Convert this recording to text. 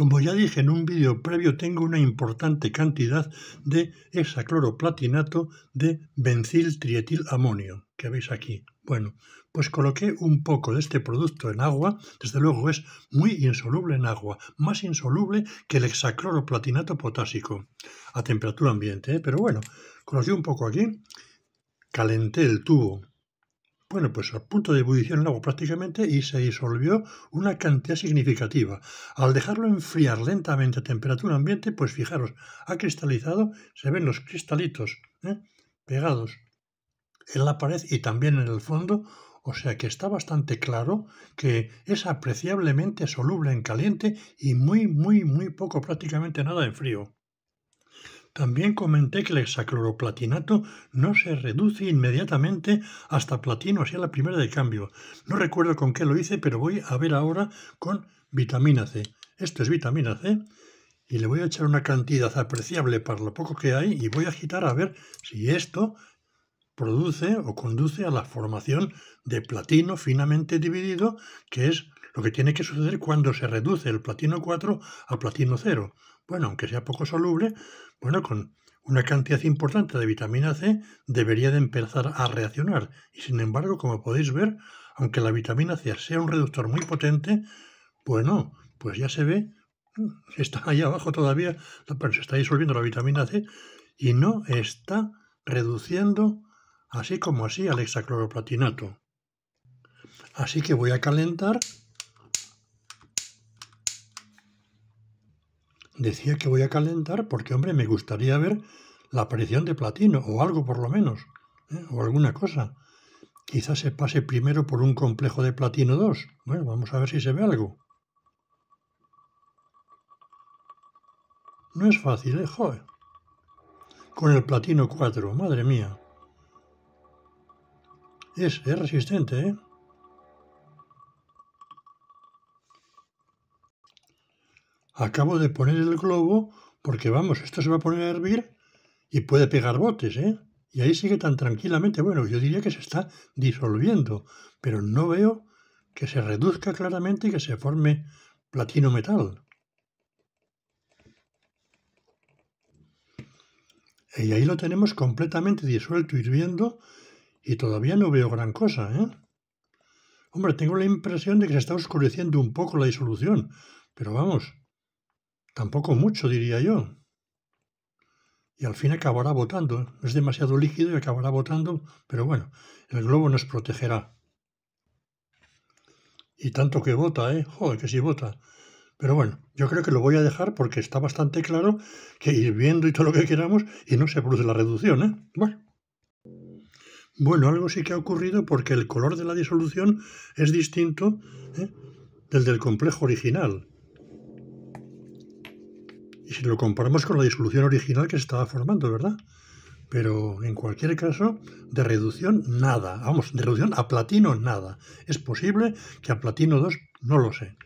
Como ya dije en un vídeo previo, tengo una importante cantidad de hexacloroplatinato de amonio que veis aquí. Bueno, pues coloqué un poco de este producto en agua, desde luego es muy insoluble en agua, más insoluble que el hexacloroplatinato potásico, a temperatura ambiente, ¿eh? pero bueno, coloqué un poco aquí, calenté el tubo bueno, pues al punto de ebullición el agua prácticamente y se disolvió una cantidad significativa. Al dejarlo enfriar lentamente a temperatura ambiente, pues fijaros, ha cristalizado, se ven los cristalitos ¿eh? pegados en la pared y también en el fondo, o sea que está bastante claro que es apreciablemente soluble en caliente y muy, muy, muy poco, prácticamente nada en frío. También comenté que el hexacloroplatinato no se reduce inmediatamente hasta platino, así a la primera de cambio. No recuerdo con qué lo hice, pero voy a ver ahora con vitamina C. Esto es vitamina C y le voy a echar una cantidad apreciable para lo poco que hay y voy a agitar a ver si esto produce o conduce a la formación de platino finamente dividido, que es lo que tiene que suceder cuando se reduce el platino 4 al platino 0. Bueno, aunque sea poco soluble, bueno, con una cantidad importante de vitamina C debería de empezar a reaccionar. Y sin embargo, como podéis ver, aunque la vitamina C sea un reductor muy potente, bueno, pues ya se ve, mm, está ahí abajo todavía, pero se está disolviendo la vitamina C y no está reduciendo así como así al hexacloroplatinato. Así que voy a calentar Decía que voy a calentar porque, hombre, me gustaría ver la aparición de Platino, o algo por lo menos, ¿eh? o alguna cosa. Quizás se pase primero por un complejo de Platino 2. Bueno, vamos a ver si se ve algo. No es fácil, ¿eh? Joder. Con el Platino 4, madre mía. Es, es resistente, ¿eh? acabo de poner el globo porque vamos, esto se va a poner a hervir y puede pegar botes, ¿eh? Y ahí sigue tan tranquilamente. Bueno, yo diría que se está disolviendo, pero no veo que se reduzca claramente y que se forme platino metal. Y ahí lo tenemos completamente disuelto, hirviendo, y todavía no veo gran cosa, ¿eh? Hombre, tengo la impresión de que se está oscureciendo un poco la disolución, pero vamos, Tampoco mucho, diría yo. Y al fin acabará votando. Es demasiado líquido y acabará votando, pero bueno, el globo nos protegerá. Y tanto que vota, ¿eh? Joder, que si sí vota. Pero bueno, yo creo que lo voy a dejar porque está bastante claro que ir viendo y todo lo que queramos y no se produce la reducción, ¿eh? Bueno. Bueno, algo sí que ha ocurrido porque el color de la disolución es distinto ¿eh? del del complejo original. Y si lo comparamos con la disolución original que se estaba formando, ¿verdad? Pero en cualquier caso, de reducción nada. Vamos, de reducción a platino nada. Es posible que a platino 2 no lo sé.